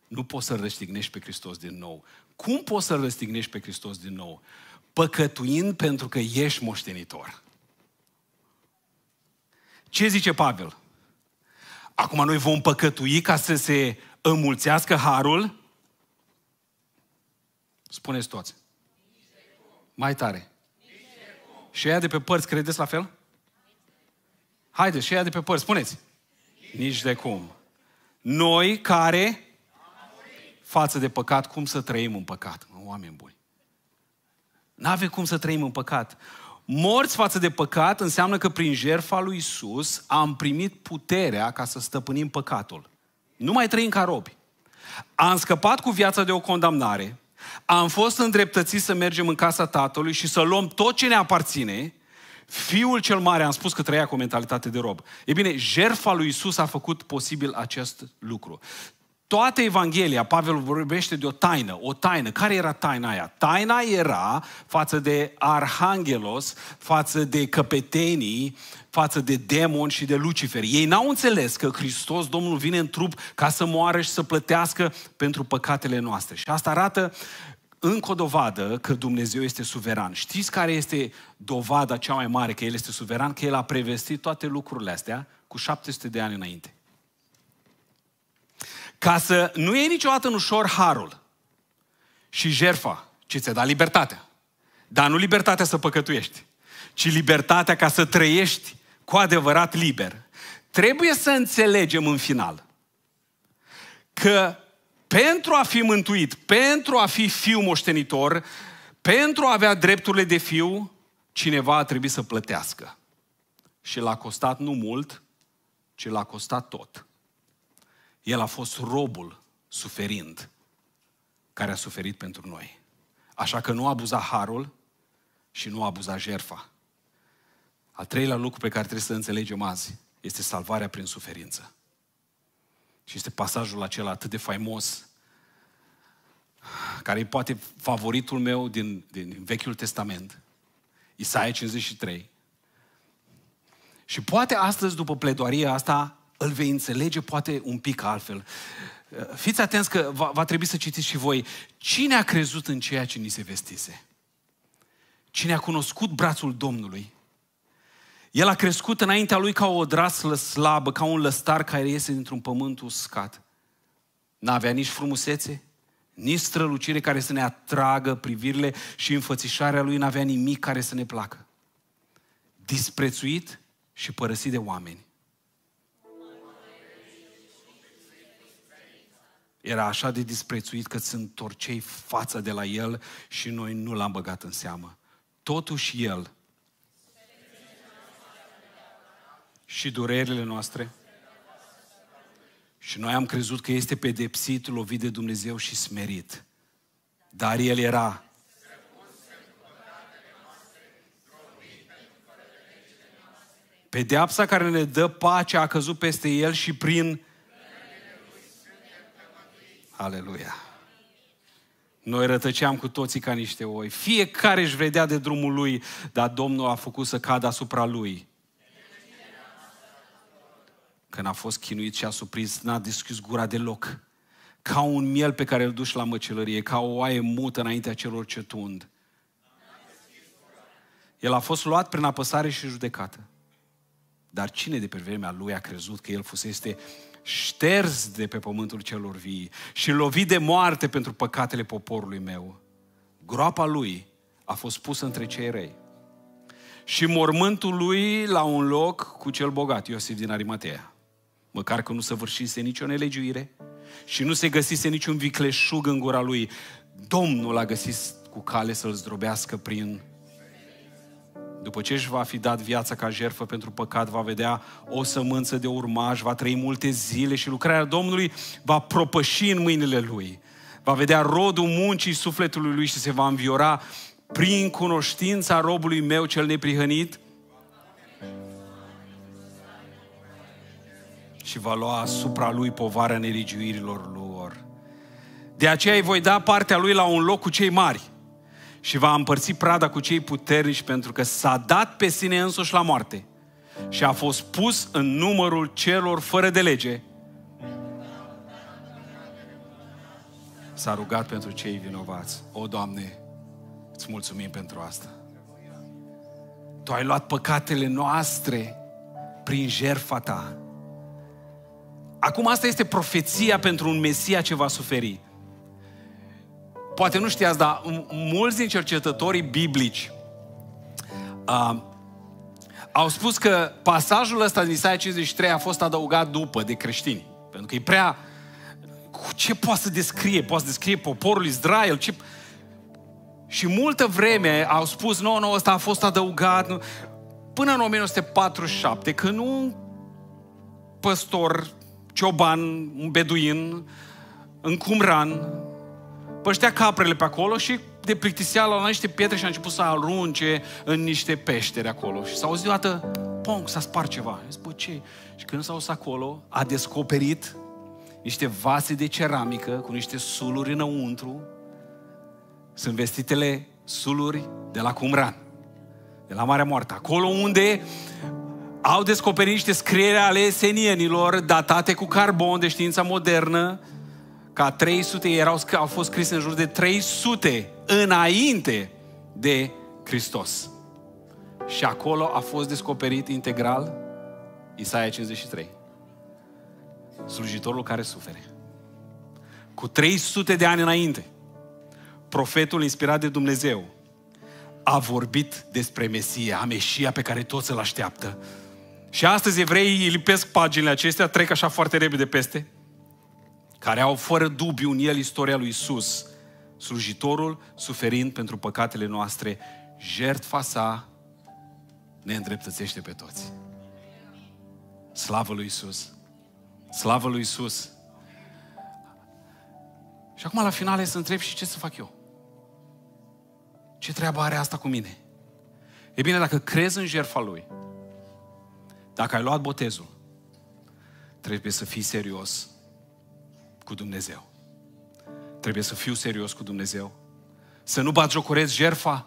Nu poți să-L răstignești pe Hristos din nou. Cum poți să-L răstignești pe Hristos din nou? păcătuind pentru că ești moștenitor. Ce zice Pavel? Acum noi vom păcătui ca să se înmulțească harul? Spuneți toți. Mai tare. Și aia de pe părți, credeți la fel? Haideți, și aia de pe părți, spuneți. Nici de cum. Noi care, față de păcat, cum să trăim în păcat? Oameni buni. Nu avem cum să trăim în păcat. Morți față de păcat înseamnă că prin jertfa lui Isus am primit puterea ca să stăpânim păcatul. Nu mai trăim ca robi. Am scăpat cu viața de o condamnare, am fost îndreptățiți să mergem în casa Tatălui și să luăm tot ce ne aparține, Fiul cel mare, am spus că trăia cu o mentalitate de rob. E bine, jertfa lui Isus a făcut posibil acest lucru toată Evanghelia, Pavel vorbește de o taină, o taină. Care era taina aia? Taina era față de arhanghelos, față de căpetenii, față de demon și de Lucifer. Ei n-au înțeles că Hristos, Domnul, vine în trup ca să moară și să plătească pentru păcatele noastre. Și asta arată încă o dovadă că Dumnezeu este suveran. Știți care este dovada cea mai mare că El este suveran? Că El a prevestit toate lucrurile astea cu 700 de ani înainte. Ca să nu iei niciodată în ușor harul și jerfa, ci ți-a dat libertatea. Dar nu libertatea să păcătuiești, ci libertatea ca să trăiești cu adevărat liber. Trebuie să înțelegem în final că pentru a fi mântuit, pentru a fi fiu moștenitor, pentru a avea drepturile de fiu, cineva a trebuit să plătească. Și l-a costat nu mult, ci l-a costat tot. El a fost robul suferind, care a suferit pentru noi. Așa că nu abuza harul și nu abuza jerfa. Al treilea lucru pe care trebuie să înțelegem azi este salvarea prin suferință. Și este pasajul acela atât de faimos, care e poate favoritul meu din, din Vechiul Testament, Isaia 53. Și poate astăzi, după pledoaria asta, îl vei înțelege poate un pic altfel. Uh, fiți atenți că va, va trebui să citiți și voi. Cine a crezut în ceea ce ni se vestise? Cine a cunoscut brațul Domnului? El a crescut înaintea lui ca o draslă slabă, ca un lăstar care iese dintr-un pământ uscat. N-avea nici frumusețe, nici strălucire care să ne atragă privirile și înfățișarea lui n-avea nimic care să ne placă. Disprețuit și părăsit de oameni. era așa de disprețuit că sunt torcei față de la el și noi nu l-am băgat în seamă. Totuși el și durerile noastre și noi am crezut că este pedepsit, lovit de Dumnezeu și smerit. Dar el era Pedeapsa care ne dă pace a căzut peste el și prin Aleluia! Noi rătăceam cu toții ca niște oi. Fiecare își vedea de drumul lui, dar Domnul a făcut să cadă asupra lui. Când a fost chinuit și a surprins, n-a deschis gura deloc. Ca un miel pe care îl duci la măcelărie, ca o oaie mută înaintea celor ce tund. El a fost luat prin apăsare și judecată. Dar cine de pe vremea lui a crezut că el fusese șters de pe pământul celor vii și lovit de moarte pentru păcatele poporului meu. Groapa lui a fost pusă între cei răi și mormântul lui la un loc cu cel bogat, Iosif din Arimatea. Măcar că nu săvârșise nicio nelegiuire și nu se găsise niciun vicleșug în gura lui, Domnul a găsit cu cale să-l zdrobească prin după ce își va fi dat viața ca jertfă pentru păcat, va vedea o sămânță de urmaș, va trăi multe zile și lucrarea Domnului va propăși în mâinile lui. Va vedea rodul muncii sufletului lui și se va înviora prin cunoștința robului meu cel neprihănit și va lua asupra lui povara neligiuirilor lor. De aceea îi voi da partea lui la un loc cu cei mari – și va împărți prada cu cei puternici pentru că s-a dat pe sine însuși la moarte și a fost pus în numărul celor fără de lege. S-a rugat pentru cei vinovați. O, Doamne, îți mulțumim pentru asta. Tu ai luat păcatele noastre prin jertfa ta. Acum asta este profeția pentru un Mesia ce va suferi poate nu știați, dar mulți din cercetătorii biblici uh, au spus că pasajul ăsta din Isaia 53 a fost adăugat după de creștini. Pentru că e prea... Ce poate să descrie? Poate să descrie poporul Israel? Ce... Și multă vreme au spus, nu, nu, ăsta a fost adăugat. Nu... Până în 1947, când un păstor, cioban, un beduin, în Cumran, păștea caprele pe acolo și de plictisea la niște pietre și a început să arunce în niște peșteri acolo. Și s-a auzit deodată, pong, s-a spart ceva. Zis, bă, ce? Și când s-a auzit acolo, a descoperit niște vase de ceramică cu niște suluri înăuntru. Sunt vestitele suluri de la Cumran, de la Marea Moartă. Acolo unde au descoperit niște scriere ale esenienilor datate cu carbon de știința modernă, ca 300, erau, au fost scrise în jur de 300 înainte de Hristos. Și acolo a fost descoperit integral Isaia 53. Slujitorul care sufere. Cu 300 de ani înainte, profetul inspirat de Dumnezeu a vorbit despre Mesia, Mesia pe care toți îl așteaptă. Și astăzi evreii îi lipesc paginile acestea, trec așa foarte repede peste, care au fără dubiu în el istoria lui Isus, slujitorul suferind pentru păcatele noastre, jertfa sa ne îndreptățește pe toți. Slavă lui Isus! Slavă lui Isus! Și acum la finale să întreb și ce să fac eu? Ce treabă are asta cu mine? E bine, dacă crezi în jertfa lui, dacă ai luat botezul, trebuie să fii serios cu Dumnezeu. Trebuie să fiu serios cu Dumnezeu. Să nu batjocorez jerfa,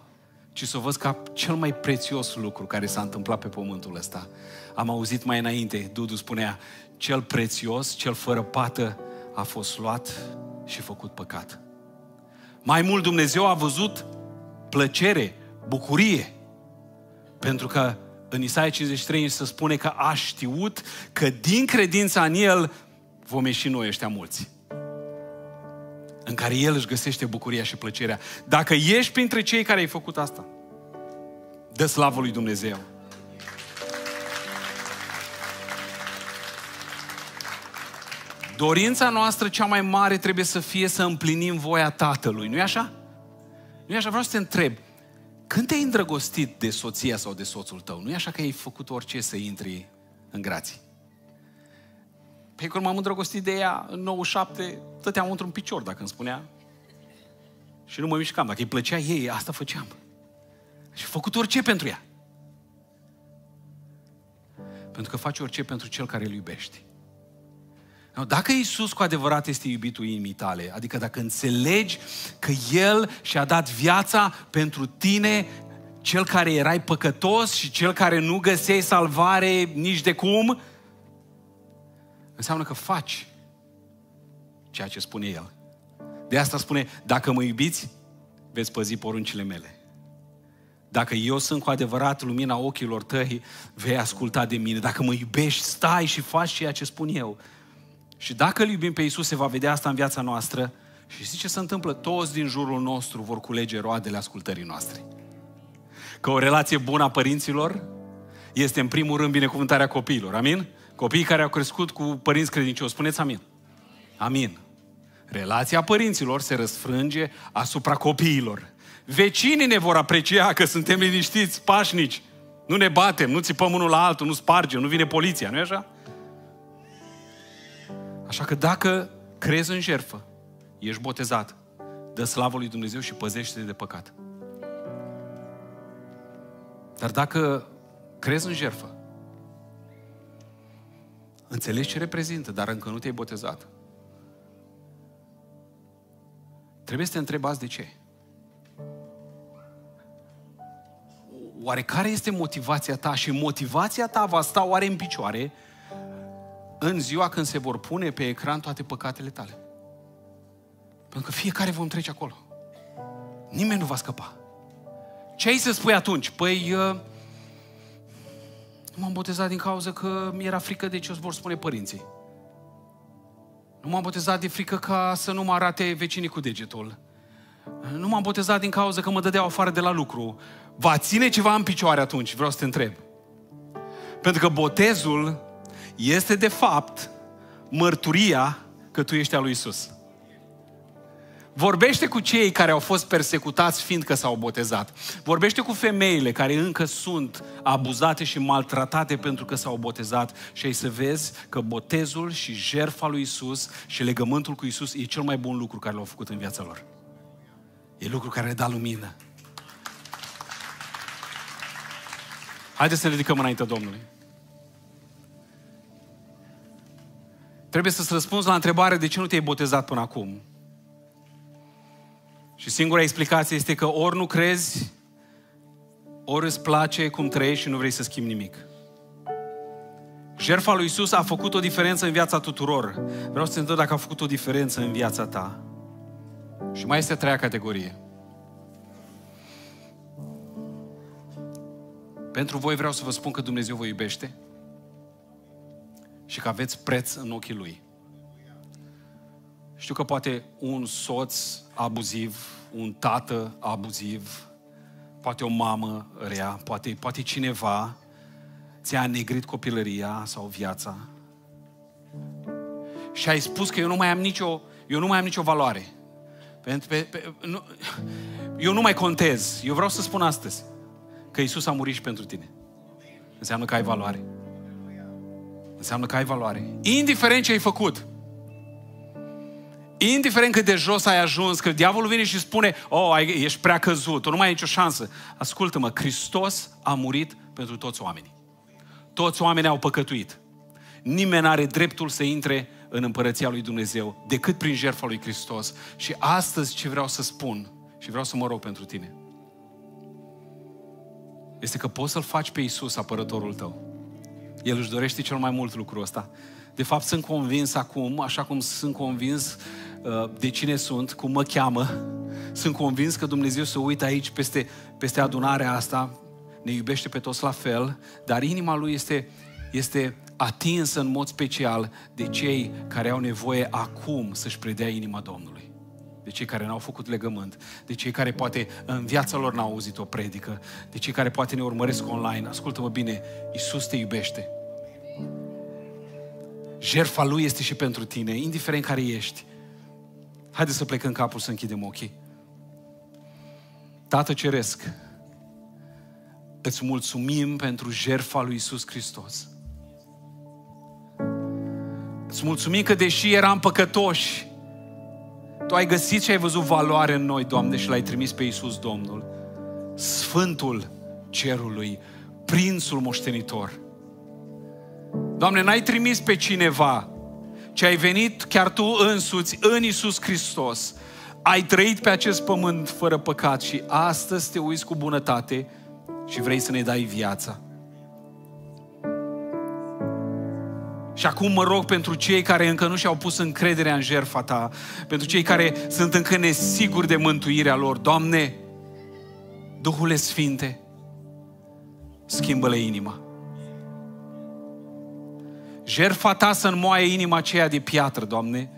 ci să o văd ca cel mai prețios lucru care s-a întâmplat pe pământul ăsta. Am auzit mai înainte, Dudu spunea, cel prețios, cel fără pată a fost luat și făcut păcat. Mai mult Dumnezeu a văzut plăcere, bucurie, pentru că în Isaia 53 se spune că a știut că din credința în El vom ieși noi ăștia mulți. În care El își găsește bucuria și plăcerea. Dacă ești printre cei care ai făcut asta, dă slavă lui Dumnezeu. Dorința noastră cea mai mare trebuie să fie să împlinim voia Tatălui, nu-i așa? Nu-i așa? Vreau să te întreb, când te-ai îndrăgostit de soția sau de soțul tău, nu-i așa că ai făcut orice să intri în grații? Pe când m-am îndrăgostit de ea în 97, tăteam într-un picior, dacă îmi spunea. Și nu mă mișcam. Dacă îi plăcea ei, asta făceam. Și făcut orice pentru ea. Pentru că faci orice pentru cel care îl iubești. Dacă Isus cu adevărat este iubitul inimii tale, adică dacă înțelegi că El și-a dat viața pentru tine, cel care erai păcătos și cel care nu găseai salvare nici de cum, înseamnă că faci ceea ce spune El. De asta spune, dacă mă iubiți, veți păzi poruncile mele. Dacă eu sunt cu adevărat lumina ochilor tăi, vei asculta de mine. Dacă mă iubești, stai și faci ceea ce spun eu. Și dacă îl iubim pe Isus, se va vedea asta în viața noastră. Și știți ce se întâmplă? Toți din jurul nostru vor culege roadele ascultării noastre. Că o relație bună a părinților este în primul rând binecuvântarea copiilor. Amin? Copiii care au crescut cu părinți credincioși, spuneți amin. Amin. Relația părinților se răsfrânge asupra copiilor. Vecinii ne vor aprecia că suntem liniștiți, pașnici. Nu ne batem, nu țipăm unul la altul, nu spargem, nu vine poliția, nu-i așa? Așa că dacă crezi în jertfă, ești botezat, dă slavă lui Dumnezeu și păzește-te de păcat. Dar dacă crezi în jertfă Înțelegi ce reprezintă, dar încă nu te-ai botezat. Trebuie să te întrebați de ce. Oare care este motivația ta și motivația ta va sta oare în picioare în ziua când se vor pune pe ecran toate păcatele tale? Pentru că fiecare vom trece acolo. Nimeni nu va scăpa. Ce ai să spui atunci? Păi, uh, m-am botezat din cauza că mi-era frică de ce o vor spune părinții. Nu m-am botezat de frică ca să nu mă arate vecinii cu degetul. Nu m-am botezat din cauza că mă dădeau afară de la lucru. Va ține ceva în picioare atunci, vreau să te întreb. Pentru că botezul este de fapt mărturia că tu ești al lui Isus. Vorbește cu cei care au fost persecutați fiindcă s-au botezat. Vorbește cu femeile care încă sunt abuzate și maltratate pentru că s-au botezat și ai să vezi că botezul și jerfa lui Isus și legământul cu Isus e cel mai bun lucru care l-au făcut în viața lor. E lucru care le da lumină. Haideți să ne ridicăm înaintea Domnului. Trebuie să-ți răspunzi la întrebare de ce nu te-ai botezat până acum. Și singura explicație este că ori nu crezi, ori îți place cum trăiești și nu vrei să schimbi nimic. Jerfa lui Isus a făcut o diferență în viața tuturor. Vreau să te întreb dacă a făcut o diferență în viața ta. Și mai este a treia categorie. Pentru voi vreau să vă spun că Dumnezeu vă iubește și că aveți preț în ochii Lui. Știu că poate un soț abuziv, un tată abuziv, poate o mamă rea, poate, poate cineva ți-a negrit copilăria sau viața și ai spus că eu nu mai am nicio, eu nu mai am nicio valoare. Pentru pe, pe, nu, eu nu mai contez. Eu vreau să spun astăzi că Isus a murit și pentru tine. Înseamnă că ai valoare. Înseamnă că ai valoare. Indiferent ce ai făcut, indiferent cât de jos ai ajuns, că diavolul vine și spune, oh, ai, ești prea căzut, nu mai ai nicio șansă. Ascultă-mă, Hristos a murit pentru toți oamenii. Toți oamenii au păcătuit. Nimeni are dreptul să intre în împărăția lui Dumnezeu decât prin jertfa lui Hristos. Și astăzi ce vreau să spun și vreau să mă rog pentru tine este că poți să-L faci pe Isus apărătorul tău. El își dorește cel mai mult lucrul ăsta. De fapt, sunt convins acum, așa cum sunt convins Uh, de cine sunt, cum mă cheamă. Sunt convins că Dumnezeu se uită aici peste, peste adunarea asta, ne iubește pe toți la fel, dar inima Lui este, este atinsă în mod special de cei care au nevoie acum să-și predea inima Domnului de cei care n-au făcut legământ, de cei care poate în viața lor n-au auzit o predică, de cei care poate ne urmăresc online. Ascultă-mă bine, Isus te iubește. Jerfa Lui este și pentru tine, indiferent care ești. Haideți să plecăm capul, să închidem ochii. Tată Ceresc, îți mulțumim pentru jertfa lui Isus Hristos. Îți mulțumim că deși eram păcătoși, Tu ai găsit și ai văzut valoare în noi, Doamne, și L-ai trimis pe Isus Domnul, Sfântul Cerului, Prințul Moștenitor. Doamne, n-ai trimis pe cineva ci ai venit chiar tu însuți în Isus Hristos. Ai trăit pe acest pământ fără păcat și astăzi te uiți cu bunătate și vrei să ne dai viața. Și acum mă rog pentru cei care încă nu și-au pus încrederea în jertfa ta, pentru cei care sunt încă nesiguri de mântuirea lor. Doamne, Duhule Sfinte, schimbă-le inima jerfa ta să înmoaie inima aceea de piatră, Doamne.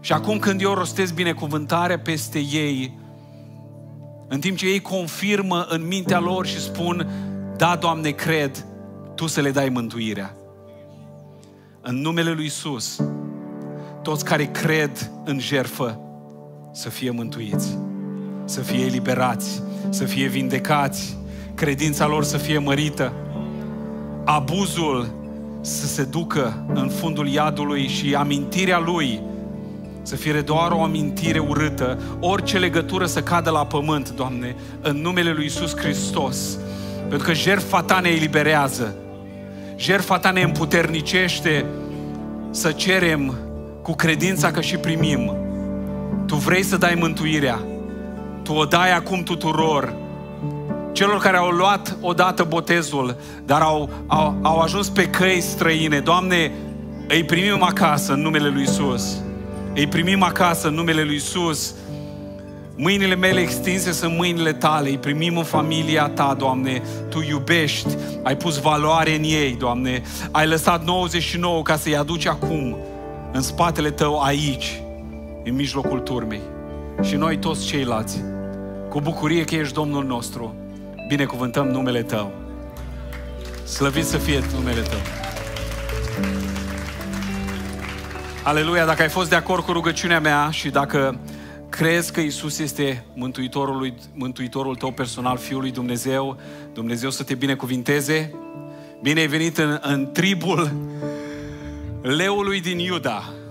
Și acum când eu rostesc binecuvântarea peste ei, în timp ce ei confirmă în mintea lor și spun, da, Doamne, cred, Tu să le dai mântuirea. În numele Lui Isus, toți care cred în jerfă să fie mântuiți, să fie eliberați, să fie vindecați, credința lor să fie mărită, abuzul să se ducă în fundul iadului și amintirea lui să fie doar o amintire urâtă, orice legătură să cadă la pământ, Doamne, în numele Lui Isus Hristos. Pentru că jertfa Ta ne eliberează, jertfa Ta ne împuternicește să cerem cu credința că și primim. Tu vrei să dai mântuirea, Tu o dai acum tuturor, celor care au luat odată botezul, dar au, au, au ajuns pe căi străine. Doamne, îi primim acasă în numele Lui Isus. Îi primim acasă în numele Lui Isus. Mâinile mele extinse sunt mâinile tale, îi primim în familia ta, Doamne. Tu iubești, ai pus valoare în ei, Doamne. Ai lăsat 99 ca să-i aduci acum, în spatele tău, aici, în mijlocul turmei. Și noi toți ceilalți, cu bucurie că ești Domnul nostru, binecuvântăm numele Tău. Slăvit să fie numele Tău. Aleluia, dacă ai fost de acord cu rugăciunea mea și dacă crezi că Isus este mântuitorul, lui, mântuitorul tău personal, Fiul lui Dumnezeu, Dumnezeu să te binecuvinteze, bine ai venit în, în tribul leului din Iuda.